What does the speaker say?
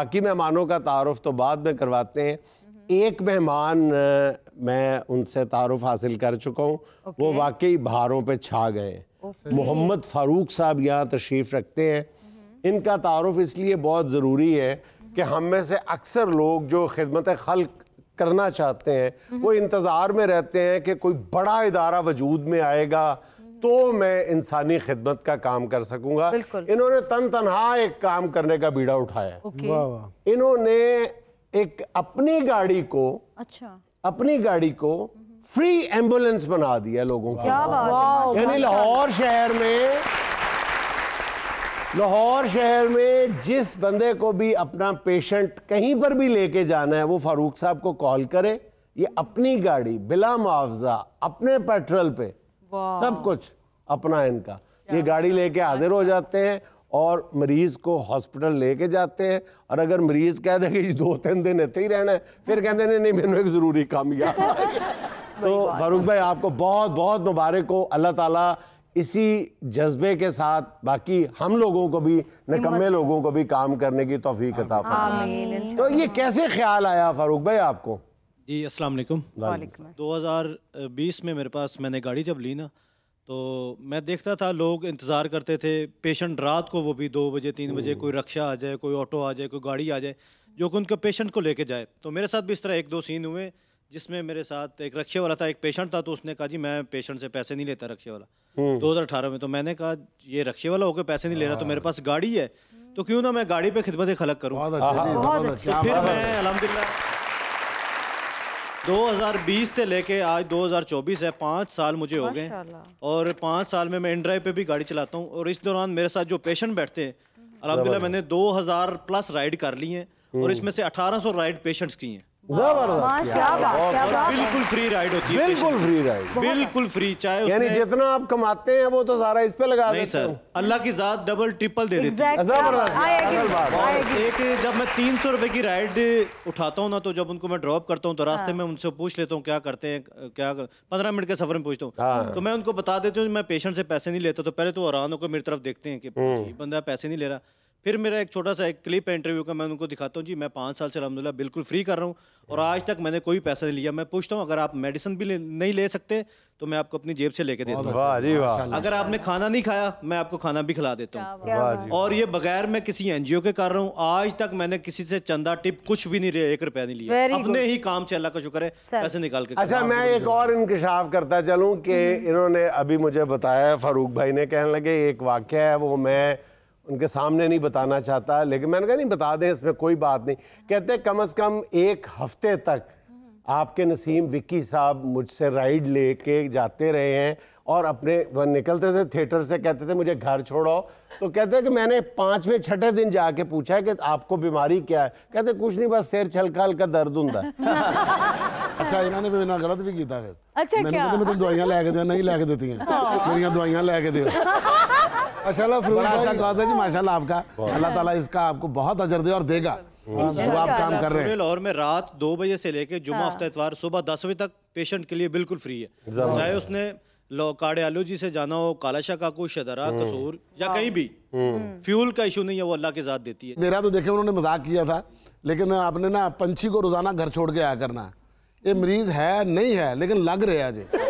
बाकी मेहमानों का तारफ़ तो बाद में करवाते हैं हम्म। एक मेहमान मैं उनसे तारफ़ हासिल कर चुका हूँ वो वाकई भारों पर छा गए मोहम्मद फ़ारूक साहब यहाँ तशरीफ़ रखते हैं हम्म। इनका तारफ़ इसलिए बहुत ज़रूरी है कि हम्म। हम में से अक्सर लोग जो खिदमत खल करना चाहते हैं वो इंतज़ार में रहते हैं कि कोई बड़ा इदारा वजूद में आएगा तो मैं इंसानी खिदमत का काम कर सकूंगा इन्होंने तन तनहा एक काम करने का बीड़ा उठाया इन्होंने एक अपनी गाड़ी को अच्छा अपनी गाड़ी को फ्री एम्बुलेंस बना दिया लोगों की यानी लाहौर शहर में लाहौर शहर में जिस बंदे को भी अपना पेशेंट कहीं पर भी लेके जाना है वो फारूक साहब को कॉल करे ये अपनी गाड़ी बिला मुआवजा अपने पेट्रोल पे सब कुछ अपना इनका ये गाड़ी लेके हाजिर हो अच्छा। जाते हैं और मरीज को हॉस्पिटल लेके जाते हैं और अगर मरीज कह दे कि दो तीन दिन इतने ही रहना है फिर हाँ। कहते हैं नहीं मैंने एक ज़रूरी काम याद तो फारूक भाई आपको बहुत बहुत मुबारक हो अल्लाह ताला इसी जज्बे के साथ बाकी हम लोगों को भी नकम्मे लोगों को भी काम करने की तोफीक तो ये कैसे ख्याल आया फारूक भाई आपको जी दो हज़ार 2020 में मेरे पास मैंने गाड़ी जब ली ना तो मैं देखता था लोग इंतज़ार करते थे पेशेंट रात को वो भी दो बजे तीन बजे कोई रक्षा आ जाए कोई ऑटो आ जाए कोई गाड़ी आ जाए जो कि उनके पेशेंट को लेके जाए तो मेरे साथ भी इस तरह एक दो सीन हुए जिसमें मेरे साथ एक रक्शे वाला था एक पेशेंट था तो उसने कहा जी मैं पेशेंट से पैसे नहीं लेता रक्शे वाला हम्म। दो हज़ार अठारह में तो मैंने कहा ये रक्शे वाला होकर पैसे नहीं ले रहा तो मेरे हाँ। पास गाड़ी है तो क्यों ना मैं गाड़ी पे खिदमत खलक करूँ हाँ। तो फिर मैं अलहमदिल्ला 2020 से लेके आज 2024 है पाँच साल मुझे हो गए और पाँच साल में मैं इंड्राइव पे भी गाड़ी चलाता हूँ और इस दौरान मेरे साथ जो पेशेंट बैठते हैं हम्म। अलहमदिल्ला मैंने 2000 प्लस राइड कर ली हैं हम्म। और इसमें से 1800 राइड पेशेंट्स की हैं जबरदस्त बिल्कुल फ्री राइड होती है बिल्कुल फ्री राइड बिल्कुल फ्री चाहे यानी जितना आप कमाते हैं वो तो सारा इस पे लगा नहीं सर अल्लाह की जात डबल ट्रिपल दे देती है जबरदस्त हाँ, एक जब मैं तीन सौ रुपए की राइड उठाता हूँ ना तो जब उनको मैं ड्रॉप करता हूँ तो रास्ते हाँ। में उनसे पूछ लेता हूँ क्या करते हैं क्या पंद्रह मिनट के सफर में पूछता हूँ हाँ। तो मैं उनको बता देती हूँ मैं पेशेंट से पैसे नहीं लेता तो पहले तो हैरान होकर मेरी तरफ देखते हैं कि हम्म। बंदा पैसे नहीं ले रहा फिर मेरा एक छोटा सा एक क्लिप है इंटरव्यू का मैं उनको दिखाता हूँ जी मैं पाँच साल से अलहमदिल्ला बिल्कुल फ्री कर रहा हूँ और आज तक मैंने कोई पैसा नहीं लिया मैं पूछता हूँ अगर आप मेडिसिन भी नहीं ले सकते तो मैं आपको अपनी जेब से लेके देता हूँ अगर आपने खाना नहीं खाया मैं आपको खाना भी खिला देता हूँ और ये बगैर मैं किसी एन के कर रहा हूँ आज तक मैंने किसी से चंदा टिप कुछ भी नहीं एक रुपया नहीं लिया अपने ही काम से अल्लाह का शुक्र है पैसे निकाल के अच्छा मैं एक और इंकशाफ करता चलूँ कि हम्म। इन्होंने अभी मुझे बताया फारूक भाई ने कहने लगे एक वाक्य है वो मैं उनके सामने नहीं बताना चाहता लेकिन मैंने कहा नहीं बता दें इसमें कोई बात नहीं कहते कम अज़ कम एक हफ्ते तक आपके नसीम विक्की साहब मुझसे राइड ले जाते रहे हैं और अपने वह निकलते थे थिएटर से कहते थे मुझे घर छोड़ो तो कहते कि मैंने पाँचवें छठे दिन जाके पूछा कि आपको बीमारी क्या है कहते कुछ नहीं बस सिर छलका हल्का दर्द हूं अच्छा इन्होंने भी बिना गलत भी किया फिर अच्छा मैं तो दवाइयां लेके दे नहीं लेके देती हैं हाँ। मेरी दवाइयां लेके दे अच्छा जी माशाल्लाह आपका अल्लाह ताला इसका आपको बहुत अजर दे और देगा जो हाँ। आप काम कर रहे हैं लाहौर में रात दो बजे से लेकर जुमा हाँ। हफ्ता इतवार सुबह दस बजे तक पेशेंट के लिए बिल्कुल फ्री है चाहे उसने कार्डियालोजी से जाना हो कालाशा काकू शदरा हम्म। कसूर या कहीं भी फ्यूल हम्म। का इशू नहीं है वो अल्लाह के साथ देती है मेरा तो देखे उन्होंने मजाक किया था लेकिन आपने ना पंछी को रोजाना घर छोड़ के आया करना ये मरीज है नहीं है लेकिन लग रहे हैं